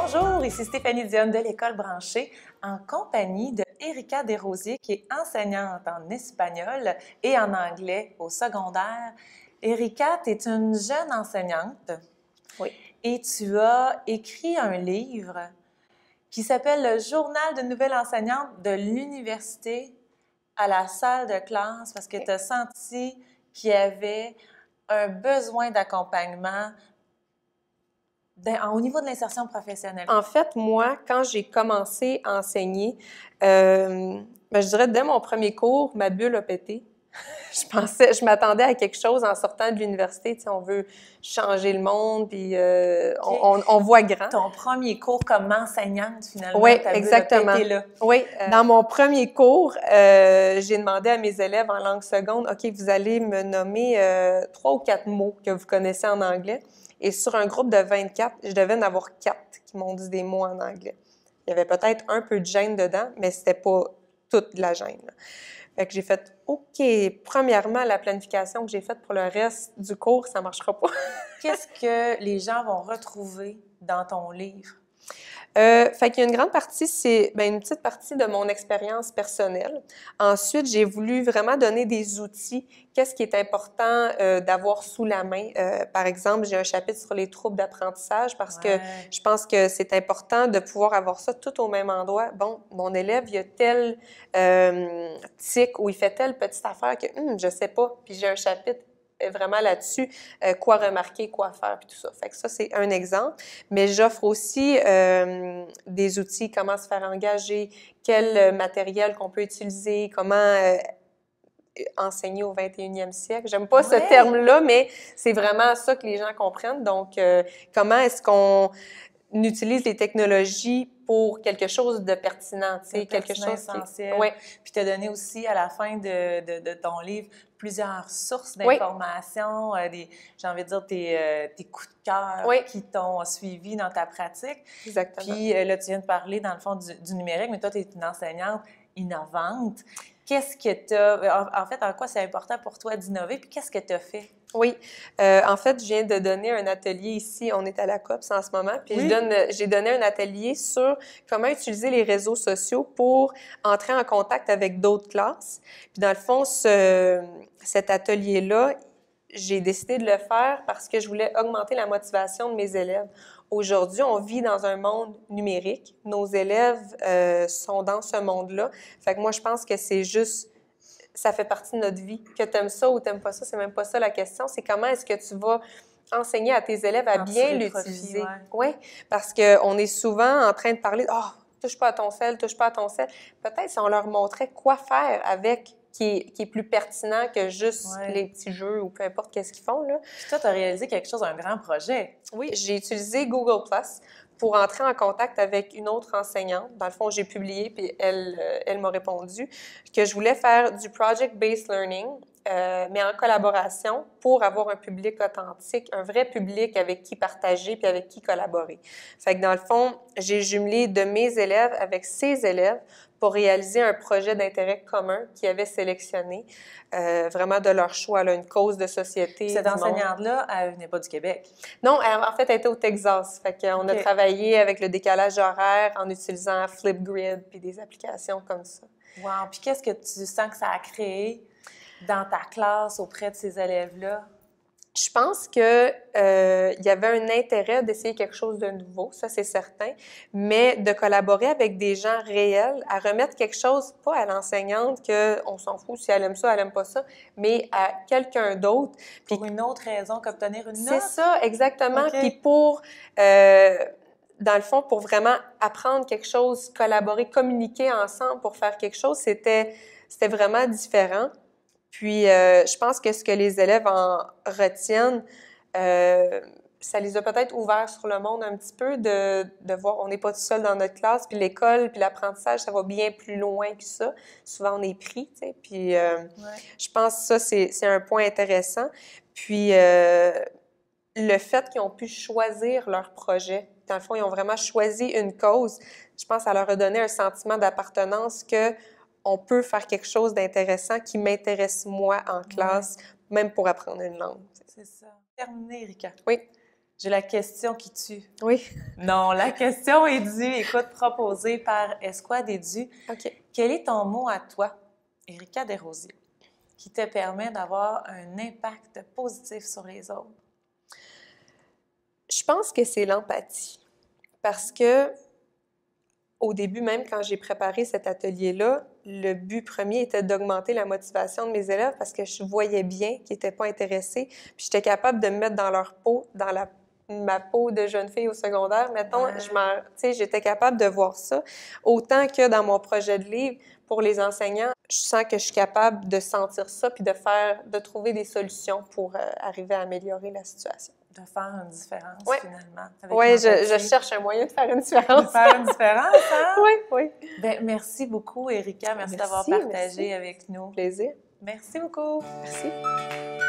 Bonjour, ici Stéphanie Dionne de l'École branchée en compagnie de Erika Desrosiers qui est enseignante en espagnol et en anglais au secondaire. Erika, tu es une jeune enseignante. Oui. Et tu as écrit un livre qui s'appelle Le journal de nouvelle enseignante de l'université à la salle de classe parce que tu as senti qu'il y avait un besoin d'accompagnement ben, au niveau de l'insertion professionnelle? En fait, moi, quand j'ai commencé à enseigner, euh, ben, je dirais dès mon premier cours, ma bulle a pété je pensais, je m'attendais à quelque chose en sortant de l'université. Tu sais, on veut changer le monde, puis euh, on, voit grand. Ton premier cours comme enseignante, finalement. Oui, exactement. Vu, là. Oui. Euh. Dans mon premier cours, euh, j'ai demandé à mes élèves en langue seconde, OK, vous allez me nommer trois ou quatre mots que vous connaissez en anglais. Et sur un groupe de 24, je devais en avoir quatre qui m'ont dit des mots en anglais. Il y avait peut-être un peu de gêne dedans, mais c'était pas toute la gêne. Fait que j'ai fait OK, premièrement, la planification que j'ai faite pour le reste du cours, ça ne marchera pas. Qu'est-ce que les gens vont retrouver dans ton livre? Euh, fait y a une grande partie, c'est ben, une petite partie de mon expérience personnelle. Ensuite, j'ai voulu vraiment donner des outils. Qu'est-ce qui est important euh, d'avoir sous la main? Euh, par exemple, j'ai un chapitre sur les troubles d'apprentissage parce que je pense que c'est important de pouvoir avoir ça tout au même endroit. Bon, mon élève, il a tel euh, tic ou il fait telle petite affaire que hum, je sais pas. Puis j'ai un chapitre vraiment là-dessus euh, quoi remarquer, quoi faire, puis tout ça. Fait que ça, c'est un exemple. Mais j'offre aussi euh, des outils, comment se faire engager, quel euh, matériel qu'on peut utiliser, comment... enseigner au 21e siècle. J'aime pas ce terme-là, mais c'est vraiment ça que les gens comprennent. Donc, comment est-ce qu'on utilise les technologies pour quelque chose de pertinent, tu sais, quelque chose essentiel. Qui... Puis tu as donné aussi à la fin de, de ton livre plusieurs sources d'informations, euh, des, j'ai envie de dire tes, euh, tes coups de cœur qui t'ont suivi dans ta pratique. Exactement. Puis euh, là, tu viens de parler, dans le fond, du, numérique, mais toi, tu es une enseignante innovante. Qu'est-ce que tu as. En, en fait, en quoi c'est important pour toi d'innover, puis qu'est-ce que tu as fait? Oui. Euh, en fait, je viens de donner un atelier ici. On est à la COPS en ce moment. Puis j'ai donné un atelier sur comment utiliser les réseaux sociaux pour entrer en contact avec d'autres classes. Puis dans le fond, ce, cet atelier-là, j'ai décidé de le faire parce que je voulais augmenter la motivation de mes élèves. Aujourd'hui, on vit dans un monde numérique. Nos élèves euh, sont dans ce monde-là. Fait que moi, je pense que c'est juste ça fait partie de notre vie. Que tu aimes ça ou t'aimes pas ça, c'est même pas ça la question. C'est comment est-ce que tu vas enseigner à tes élèves à bien l'utiliser. Oui, ouais, parce qu'on est souvent en train de parler, oh, touche pas à ton sel, touche pas à ton sel. Peut-être si on leur montrait quoi faire avec qui est, plus pertinent que juste les petits jeux ou peu importe qu'est-ce qu'ils font. Là. Puis toi, tu as réalisé quelque chose, un grand projet. Oui, j'ai utilisé Google Plus pour entrer en contact avec une autre enseignante. Dans le fond, j'ai publié, puis elle, euh, elle m'a répondu que je voulais faire du project-based learning, euh, mais en collaboration pour avoir un public authentique, un vrai public avec qui partager puis avec qui collaborer. Fait que dans le fond, j'ai jumelé de mes élèves avec ses élèves pour réaliser un projet d'intérêt commun qu'ils avaient sélectionné, euh, vraiment de leur choix, une cause de société. Cette enseignante-là, elle venait pas du Québec? Non, elle, en fait, elle était au Texas. Fait a travaillé avec le décalage horaire en utilisant Flipgrid puis des applications comme ça. Wow! Puis qu'est-ce que tu sens que ça a créé dans ta classe auprès de ces élèves-là? je pense que euh, il y avait un intérêt d'essayer quelque chose de nouveau, ça c'est certain, mais de collaborer avec des gens réels, à remettre quelque chose pas à l'enseignante que on s'en fout si elle aime ça, elle aime pas ça, mais à quelqu'un d'autre. pour une autre raison qu'obtenir une note. C'est ça, exactement. Okay. Puis pour euh, dans le fond, pour vraiment apprendre quelque chose, collaborer, communiquer ensemble pour faire quelque chose, c'était c'était vraiment différent. Puis, euh, je pense que ce que les élèves en retiennent, euh, ça les a peut-être ouverts sur le monde un petit peu de, de voir on n'est pas tout seul dans notre classe, puis l'école, puis l'apprentissage, ça va bien plus loin que ça. Souvent, on est pris, tu sais. Puis, euh, je pense que ça, c'est un point intéressant. Puis, le fait qu'ils ont pu choisir leur projet. Dans le fond, ils ont vraiment choisi une cause. Je pense que ça leur a donné un sentiment d'appartenance que on peut faire quelque chose d'intéressant qui m'intéresse moi en classe, même pour apprendre une langue. C'est ça. Terminé, Erika. Oui. J'ai la question qui tue. Oui. Non, la question est due, écoute, proposée par Esquad est OK. Quel est ton mot à toi, Erika Desrosiers, qui te permet d'avoir un impact positif sur les autres? Je pense que c'est l'empathie. Parce que au début, même quand j'ai préparé cet atelier-là, le but premier était d'augmenter la motivation de mes élèves parce que je voyais bien qu'ils n'étaient pas intéressés. Puis j'étais capable de me mettre dans leur peau, dans la ma peau de jeune fille au secondaire, mettons, je ah. j'étais capable de voir ça. Autant que dans mon projet de livre, pour les enseignants, je sens que je suis capable de sentir ça puis de faire, de trouver des solutions pour euh, arriver à améliorer la situation de faire une différence finalement. Oui, je, cherche un moyen de faire une différence. De faire une différence, hein? oui, oui. Ben, merci beaucoup, Erika. Merci, d'avoir partagé avec nous. Plaisir. Merci beaucoup. Merci.